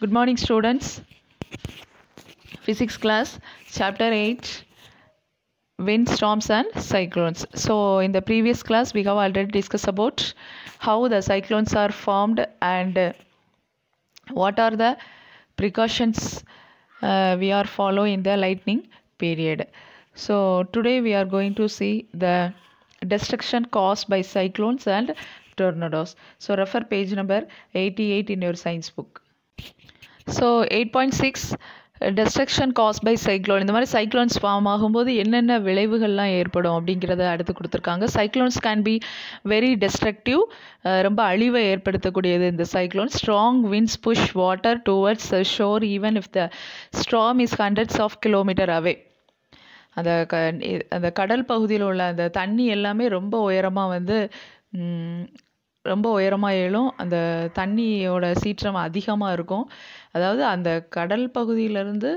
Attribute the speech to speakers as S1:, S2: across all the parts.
S1: good morning students physics class chapter 8 wind storms and cyclones so in the previous class we have already discussed about how the cyclones are formed and what are the precautions uh, we are following in the lightning period so today we are going to see the destruction caused by cyclones and tornadoes so refer page number 88 in your science book so eight point six destruction caused by cyclone இந்த மாதிரி cyclones form ஆகும்போது என்னென்ன விளைவுகள்லாம் ஏற்படும் அப்படிங்கிறத அடுத்து கொடுத்துருக்காங்க cyclones can be very destructive ரொம்ப அழிவை ஏற்படுத்தக்கூடியது இந்த cyclone strong winds push water towards shore even if the strong is hundreds of kilometre away அந்த க அந்த கடல் பகுதியில் உள்ள அந்த தண்ணி எல்லாமே ரொம்ப உயரமாக வந்து ரொம்ப உயரமாக எழும் அந்த தண்ணியோட சீற்றம் அதிகமாக இருக்கும் அதாவது அந்த கடல் பகுதியிலேருந்து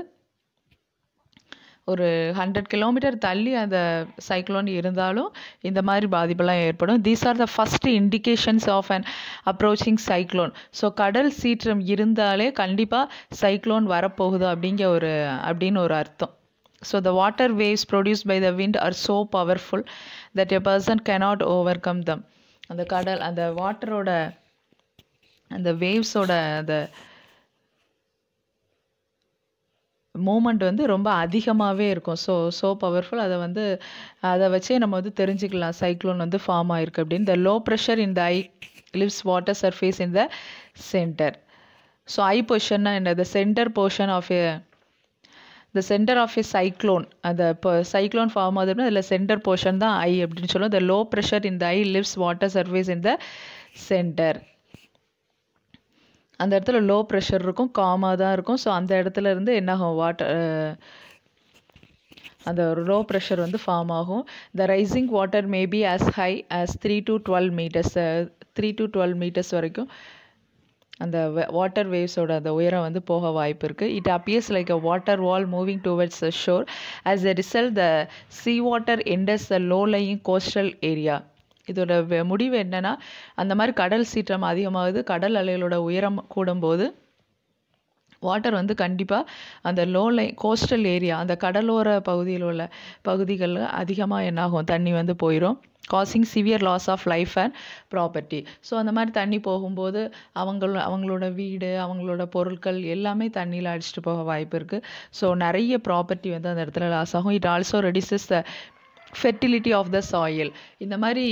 S1: ஒரு ஹண்ட்ரட் கிலோமீட்டர் தள்ளி அந்த சைக்ளோன் இருந்தாலும் இந்த மாதிரி பாதிப்பெல்லாம் ஏற்படும் these are the first indications of an approaching cyclone so கடல் சீற்றம் இருந்தாலே கண்டிப்பாக சைக்ளோன் வரப்போகுது அப்படிங்கிற ஒரு அப்படின்னு ஒரு அர்த்தம் so the water waves produce by the wind are so powerful that a person cannot overcome them அந்த கடல் அந்த வாட்டரோட அந்த வேவ்ஸோட அந்த மூமெண்ட் வந்து ரொம்ப அதிகமாகவே இருக்கும் ஸோ ஸோ பவர்ஃபுல் அதை வந்து அதை வச்சே நம்ம வந்து தெரிஞ்சுக்கலாம் சைக்ளோன் வந்து ஃபார்ம் ஆயிருக்கு அப்படின்னு the low pressure the eye lives water surface in the centre so eye பொஷன்னா என்ன the centre portion of a the centre of a cyclone அந்த இப்போ சைக்ளோன் ஃபார்ம் ஆகுது அப்படின்னா அதில் சென்டர் போர்ஷன் தான் ஐ அப்படின்னு சொல்லுவோம் த லோ ப்ரெஷர் இந்த ஐ லிவ்ஸ் வாட்டர் இன் இந்த சென்டர் அந்த இடத்துல லோ ப்ரெஷர் இருக்கும் காமாக தான் இருக்கும் ஸோ அந்த இடத்துல இருந்து என்னாகும் வாட்டர் அந்த லோ ப்ரெஷர் வந்து ஃபார்ம் ஆகும் the rising water maybe as high as three to twelve metres three to twelve metres வரைக்கும் அந்த வாட்டர் வேவ்ஸோட அந்த உயரம் வந்து போக வாய்ப்பு இருக்குது it appears like a water wall moving towards the shore as a result the sea water enters the லோலையும் coastal area இதோட முடிவு என்னென்னா அந்த மாதிரி கடல் சீற்றம் அதிகமாகுது கடல் அலைகளோட உயரம் கூடும்போது வாட்டர் வந்து கண்டிப்பாக அந்த லோ லைன் கோஸ்டல் ஏரியா அந்த கடலோர பகுதியில் உள்ள பகுதிகளில் அதிகமாக என்னாகும் தண்ணி வந்து போயிடும் causing severe loss of life and property so அந்த மாதிரி தண்ணி போகும்போது அவங்கள அவங்களோட வீடு அவங்களோட பொருட்கள் எல்லாமே தண்ணியில் அடிச்சுட்டு போக வாய்ப்பு இருக்குது ஸோ நிறைய ப்ராப்பர்ட்டி வந்து அந்த இடத்துல லாஸ் ஆகும் it also reduces the fertility of the soil இந்த மாதிரி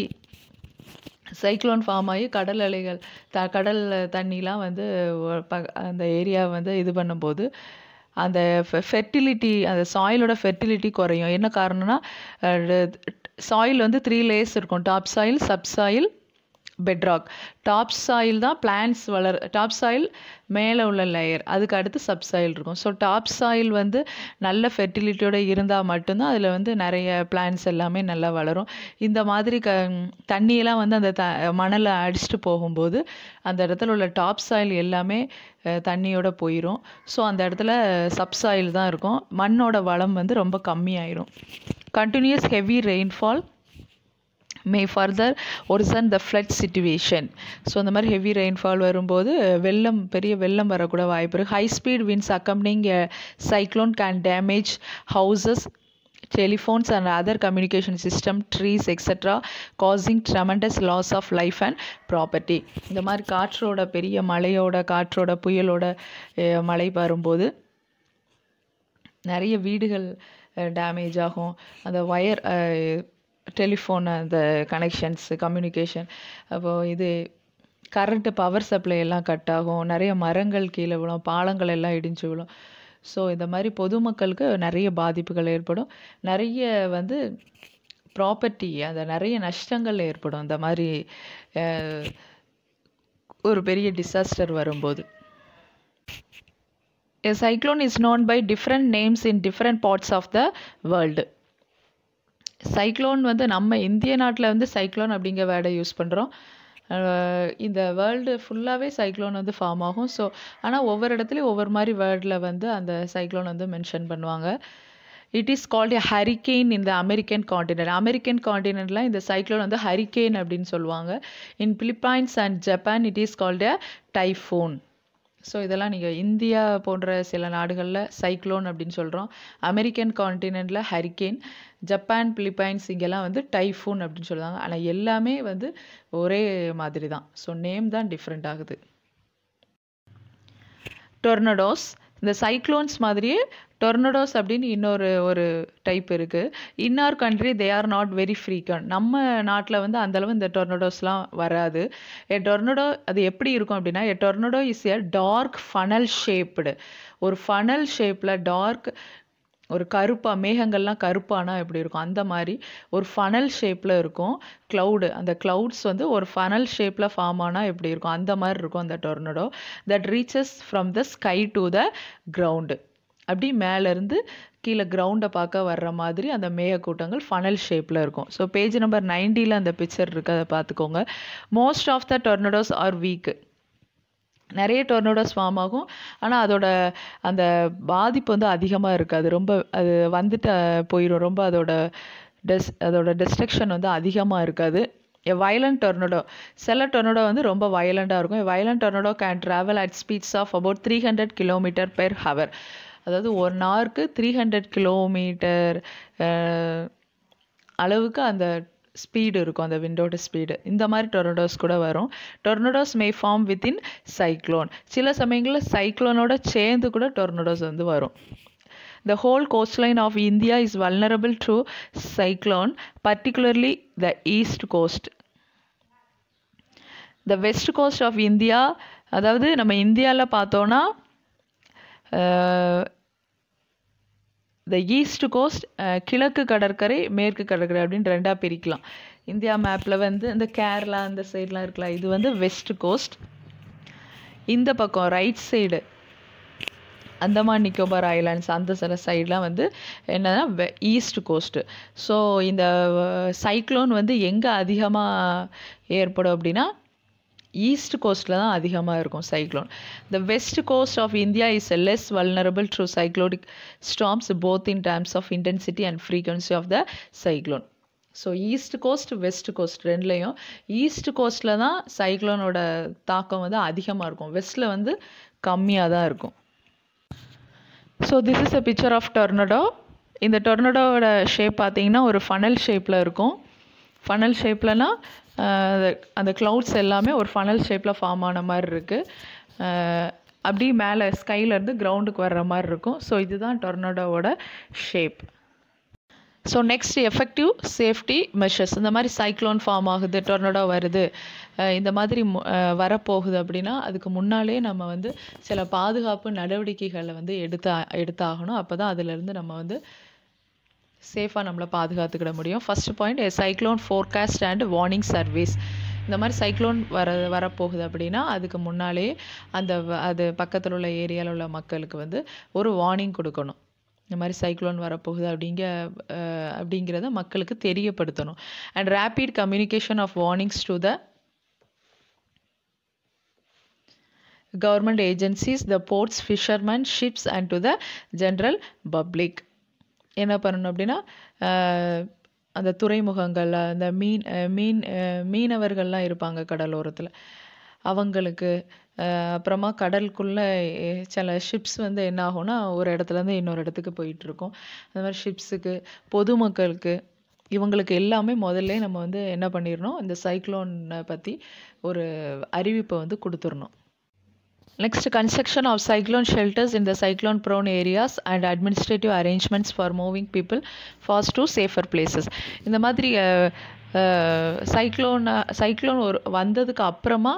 S1: சைக்ளோன் ஃபார்ம் ஆகி கடல் அலைகள் த கடல் தண்ணிலாம் வந்து ப அந்த ஏரியாவை வந்து இது பண்ணும்போது அந்த ஃபெ ஃபெர்டிலிட்டி அந்த சாயிலோட ஃபெர்டிலிட்டி குறையும் என்ன காரணம்னா சாயில் வந்து த்ரீ லேயர்ஸ் இருக்கும் topsoil subsoil bedrock topsoil தான் பிளான்ஸ் வளர் டாப் சாயில் மேலே உள்ள லேயர் அதுக்கு அடுத்து சப் சாயில் இருக்கும் ஸோ டாப் சாயில் வந்து நல்ல ஃபெர்டிலிட்டியோடு இருந்தால் மட்டும்தான் அதில் வந்து நிறைய பிளான்ஸ் எல்லாமே நல்லா வளரும் இந்த மாதிரி க தண்ணியெல்லாம் வந்து அந்த த மணலை அடிச்சுட்டு போகும்போது அந்த இடத்துல உள்ள டாப் சாயில் எல்லாமே தண்ணியோட போயிடும் ஸோ அந்த இடத்துல சப் சாயில் தான் இருக்கும் மண்ணோட வளம் வந்து ரொம்ப கம்மியாயிரும் continuous heavy rainfall may further worsen the flood situation so அந்த மாதிரி ஹெவி ரெயின்ஃபால் வரும்போது வெள்ளம் பெரிய வெள்ளம் வரக்கூட வாய்ப்பு இருக்குது ஹை ஸ்பீட் வின்ஸ் அக்கம்னிங் cyclone can damage houses telephones and other communication system trees extra causing tremendous loss of life and property இந்த மாதிரி காற்றோட பெரிய மழையோட காற்றோட புயலோட மழை வரும்போது நிறைய வீடுகள் டேமேஜ் ஆகும் அந்த ஒயர் டெலிஃபோன் அந்த கனெக்ஷன்ஸு கம்யூனிகேஷன் அப்போது இது கரண்ட்டு பவர் சப்ளை எல்லாம் கட் ஆகும் நிறைய மரங்கள் கீழே விழும் பாலங்கள் எல்லாம் இடிஞ்சு விழும் ஸோ இந்த மாதிரி பொதுமக்களுக்கு நிறைய பாதிப்புகள் ஏற்படும் நிறைய வந்து ப்ராப்பர்ட்டி அந்த நிறைய நஷ்டங்கள் ஏற்படும் இந்த மாதிரி ஒரு பெரிய டிசாஸ்டர் வரும்போது cyclone is known by different names in different parts of the world cyclone வந்து நம்ம இந்திய நாட்டில் வந்து சைக்ளோன் அப்படிங்கிற வேர்டை யூஸ் பண்ணுறோம் இந்த வேர்ல்டு ஃபுல்லாகவே சைக்ளோன் வந்து ஃபார்ம் ஆகும் ஸோ ஆனால் ஒவ்வொரு இடத்துலையும் ஒவ்வொரு மாதிரி வேர்டில் வந்து அந்த சைக்ளோன் வந்து மென்ஷன் பண்ணுவாங்க it is called a hurricane இந்த அமெரிக்கன் காண்டினென்ட் அமெரிக்கன் காண்டினென்ட்லாம் இந்த சைக்ளோன் வந்து ஹரிக்கெயின் அப்படின்னு சொல்லுவாங்க in Philippines and Japan it is called a typhoon so இதெல்லாம் நீங்கள் இந்தியா போன்ற சில நாடுகளில் சைக்ளோன் அப்படின்னு சொல்கிறோம் அமெரிக்கன் காண்டினென்டில் ஹரிக்கேன் ஜப்பான் பிலிப்பைன்ஸ் இங்கெல்லாம் வந்து டைஃபூன் அப்படின்னு சொல்லுவாங்க ஆனால் எல்லாமே வந்து ஒரே மாதிரி தான் ஸோ நேம் தான் டிஃப்ரெண்ட் ஆகுது டொர்னடோஸ் இந்த சைக்ளோன்ஸ் மாதிரியே டொர்னடோஸ் அப்படின்னு இன்னொரு ஒரு டைப் இருக்குது in our country they are not very frequent நம்ம நாட்டில் வந்து அந்தளவு இந்த டொர்னடோஸ்லாம் வராது எ டொர்னடோ அது எப்படி இருக்கும் அப்படின்னா a tornado is a dark funnel shaped ஒரு ஃபனல் ஷேப்பில் டார்க் ஒரு கருப்பாக மேகங்கள்லாம் கருப்பானா எப்படி இருக்கும் அந்த மாதிரி ஒரு ஃபனல் ஷேப்பில் இருக்கும் க்ளவுடு அந்த க்ளவுட்ஸ் வந்து ஒரு ஃபனல் ஷேப்பில் ஃபார்ம் ஆனால் எப்படி இருக்கும் அந்த மாதிரி இருக்கும் அந்த tornado that reaches from the sky to the ground அப்படி மேலேருந்து கீழே கிரவுண்டை பார்க்க வர்ற மாதிரி அந்த மேகக்கூட்டங்கள் ஃபனல் ஷேப்பில் இருக்கும் ஸோ பேஜ் நம்பர் நைன்டியில் அந்த பிக்சர் இருக்குது அதை பார்த்துக்கோங்க most of the tornadoes are weak நிறைய டொர்னடோஸ் ஃபார்ம் ஆகும் ஆனால் அதோட அந்த பாதிப்பு வந்து அதிகமாக இருக்காது ரொம்ப அது வந்துட்டு போயிடும் ரொம்ப அதோட டெஸ் அதோட டெஸ்ட்ரக்ஷன் வந்து அதிகமாக இருக்காது வயலண்ட் டொர்னடோ சில டொர்னடோ வந்து ரொம்ப வயலண்டாக இருக்கும் violent tornado can travel at speeds of about three hundred kilometre per hour அதாவது ஒன் நாருக்கு த்ரீ ஹண்ட்ரட் கிலோமீட்டர் அளவுக்கு அந்த ஸ்பீடு இருக்கும் அந்த விண்டோட ஸ்பீடு இந்த மாதிரி டொர்னடோஸ் கூட வரும் tornadoes may form within cyclone சில சமயங்களில் சைக்ளோனோட சேர்ந்து கூட டொர்னடோஸ் வந்து வரும் the whole coastline of India is vulnerable to cyclone particularly the east coast the west coast of India அதாவது நம்ம இந்தியாவில் பார்த்தோன்னா த ஈஸ்ட் கோஸ்ட் கிழக்கு கடற்கரை மேற்கு கடற்கரை அப்படின்னு ரெண்டாக பிரிக்கலாம் இந்தியா மேப்பில் வந்து இந்த கேரளா அந்த சைட்லாம் இருக்கலாம் இது வந்து வெஸ்ட் கோஸ்ட் இந்த பக்கம் right side Andaman Nicobar islands அந்த சில சைட்லாம் வந்து என்னன்னா ஈஸ்ட் கோஸ்ட்டு ஸோ இந்த சைக்ளோன் uh, வந்து எங்கே அதிகமாக ஏற்படும் அப்படின்னா ஈஸ்ட் கோஸ்ட்டில் தான் அதிகமாக இருக்கும் cyclone the west coast of India is a less vulnerable through cyclonic storms both in terms of intensity and frequency of the cyclone so east coast west coast ரெண்டுலேயும் ஈஸ்ட் கோஸ்ட்டில் தான் சைக்ளோனோட தாக்கம் வந்து அதிகமாக இருக்கும் வெஸ்ட்டில் வந்து கம்மியாக தான் இருக்கும் so this is a picture of tornado இந்த டொர்னடோவோட ஷேப் பார்த்தீங்கன்னா ஒரு ஃபனல் ஷேப்பில் இருக்கும் ஃபனல் ஷேப்லனா அந்த க்ளவுட்ஸ் எல்லாமே ஒரு ஃபனல் ஷேப்பில் ஃபார்ம் ஆன மாதிரி இருக்குது அப்படி மேலே ஸ்கைலேருந்து கிரவுண்டுக்கு வர்ற மாதிரி இருக்கும் ஸோ இதுதான் டொர்னடோவோட shape so next effective safety measures இந்த மாதிரி சைக்ளோன் ஃபார்ம் ஆகுது டொர்னடோ வருது இந்த மாதிரி வரப்போகுது அப்படின்னா அதுக்கு முன்னாலே நம்ம வந்து சில பாதுகாப்பு நடவடிக்கைகளை வந்து எடுத்தா எடுத்தாகணும் அப்போ தான் அதிலேருந்து நம்ம வந்து சேஃபாக நம்மளை பாதுகாத்துக்கிட முடியும் first point cyclone forecast and warning service இந்த மாதிரி சைக்ளோன் வர வரப்போகுது அப்படின்னா அதுக்கு முன்னாலே அந்த அது பக்கத்தில் உள்ள ஏரியாவில் உள்ள மக்களுக்கு வந்து ஒரு வார்னிங் கொடுக்கணும் இந்த மாதிரி சைக்ளோன் வரப்போகுது அப்படிங்க அப்படிங்கிறத மக்களுக்கு தெரியப்படுத்தணும் and rapid communication of warnings to the government agencies the ports fishermen ships and to the general public என்ன பண்ணணும் அப்படின்னா அந்த துறைமுகங்கள் அந்த மீன் மீன் மீனவர்கள்லாம் இருப்பாங்க கடலோரத்தில் அவங்களுக்கு அப்புறமா கடலுக்குள்ளே சில ஷிப்ஸ் வந்து என்ன ஆகும்னா ஒரு இடத்துலேருந்து இன்னொரு இடத்துக்கு போயிட்டுருக்கோம் அந்த மாதிரி ஷிப்ஸுக்கு பொதுமக்களுக்கு இவங்களுக்கு எல்லாமே முதல்ல நம்ம வந்து என்ன பண்ணிடணும் இந்த சைக்ளோனை பற்றி ஒரு அறிவிப்பை வந்து கொடுத்துடணும் next construction of cyclone shelters இந்த cyclone prone areas and administrative arrangements for moving people fast to safer places இந்த மாதிரி சைக்ளோன் சைக்ளோன் ஒரு வந்ததுக்கு அப்புறமா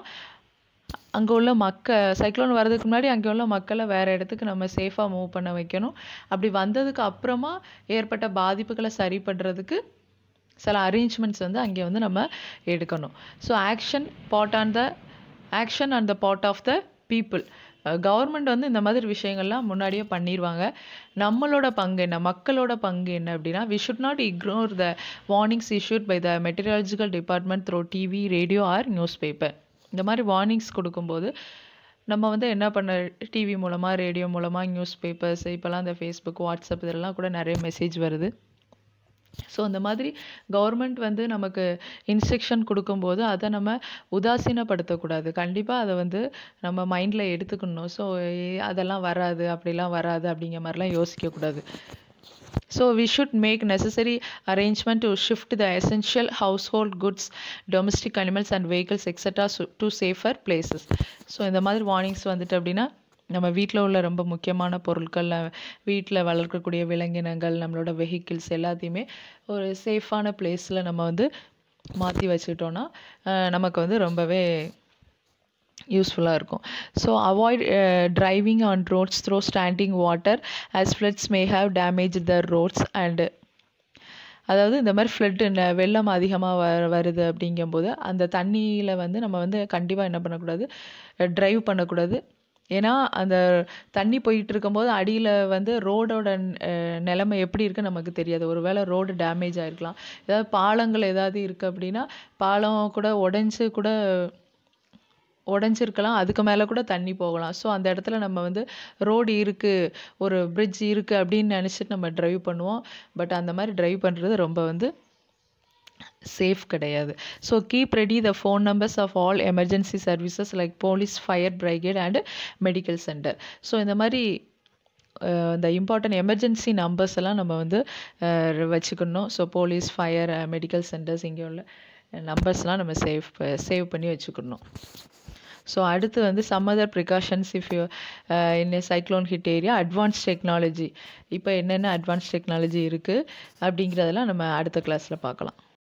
S1: அங்கே உள்ள மக்க சைக்ளோன் வர்றதுக்கு முன்னாடி அங்கே உள்ள மக்களை வேறு இடத்துக்கு நம்ம சேஃபாக மூவ் பண்ண வைக்கணும் அப்படி வந்ததுக்கு அப்புறமா ஏற்பட்ட பாதிப்புகளை சரி பண்ணுறதுக்கு சில அரேஞ்ச்மெண்ட்ஸ் வந்து அங்கே வந்து நம்ம எடுக்கணும் so action part on the action and the part of the people government வந்து இந்த மாதிரி விஷயங்கள்லாம் முன்னாடியே பண்ணிடுவாங்க நம்மளோட பங்கு என்ன மக்களோட பங்கு என்ன அப்படின்னா we should not ignore the warnings issued by the meteorological department through TV radio or newspaper இந்த மாதிரி வார்னிங்ஸ் கொடுக்கும்போது நம்ம வந்து என்ன பண்ண டிவி மூலமாக ரேடியோ மூலமாக நியூஸ் பேப்பர்ஸ் இப்போல்லாம் இந்த ஃபேஸ்புக் வாட்ஸ்அப் இதெல்லாம் கூட நிறைய மெசேஜ் வருது ஸோ அந்த மாதிரி கவர்மெண்ட் வந்து நமக்கு இன்ஸ்ட்ரக்ஷன் கொடுக்கும்போது அதை நம்ம உதாசீனப்படுத்தக்கூடாது கண்டிப்பாக அதை வந்து நம்ம மைண்டில் எடுத்துக்கணும் ஸோ அதெல்லாம் வராது அப்படிலாம் வராது அப்படிங்கிற மாதிரிலாம் யோசிக்கக்கூடாது so we should make necessary arrangement to shift the essential household goods domestic animals and vehicles extra to safer places so இந்த மாதிரி வார்னிங்ஸ் வந்துட்டு அப்படின்னா நம்ம வீட்டில் உள்ள ரொம்ப முக்கியமான பொருட்கள் வீட்டில் வளர்க்கக்கூடிய விலங்கினங்கள் நம்மளோட வெஹிக்கிள்ஸ் எல்லாத்தையுமே ஒரு சேஃபான பிளேஸில் நம்ம வந்து மாற்றி வச்சுக்கிட்டோன்னா நமக்கு வந்து ரொம்பவே யூஸ்ஃபுல்லாக இருக்கும் so avoid driving on roads through standing water as floods may have damage the roads and அதாவது இந்த மாதிரி ஃப்ளட்டு வெள்ளம் அதிகமாக வ வருது அப்படிங்கும்போது அந்த தண்ணியில் வந்து நம்ம வந்து கண்டிப்பாக என்ன பண்ணக்கூடாது ட்ரைவ் பண்ணக்கூடாது ஏன்னா அந்த தண்ணி போயிட்டிருக்கும்போது அடியில் வந்து ரோடோட நிலமை எப்படி இருக்கு நமக்கு தெரியாது ஒரு வேளை ரோடு டேமேஜ் ஆகிருக்கலாம் ஏதாவது பாலங்கள் ஏதாவது இருக்குது அப்படின்னா பாலம் கூட உடஞ்சி கூட உடஞ்சிருக்கலாம் அதுக்கு மேலே கூட தண்ணி போகலாம் ஸோ அந்த இடத்துல நம்ம வந்து ரோடு இருக்குது ஒரு பிரிட்ஜ் இருக்குது அப்படின்னு நினச்சிட்டு நம்ம ட்ரைவ் பண்ணுவோம் பட் அந்த மாதிரி ட்ரைவ் பண்ணுறது ரொம்ப வந்து சேஃப் கிடையாது so keep ready the phone numbers of all emergency services like police fire brigade and medical centre so இந்த மாதிரி இந்த இம்பார்ட்டன்ட் எமர்ஜென்சி நம்பர்ஸ் எல்லாம் நம்ம வந்து uh, வச்சுக்கணும் so police fire medical centres இங்கே உள்ள நம்பர்ஸ்லாம் நம்ம சேவ் சேவ் பண்ணி வச்சுக்கணும் ஸோ அடுத்து வந்து some other precautions if you in cyclone hit area advance technology இப்போ என்னென்ன அட்வான்ஸ் டெக்னாலஜி இருக்குது அப்படிங்கிறதெல்லாம் நம்ம அடுத்த கிளாஸில் பார்க்கலாம்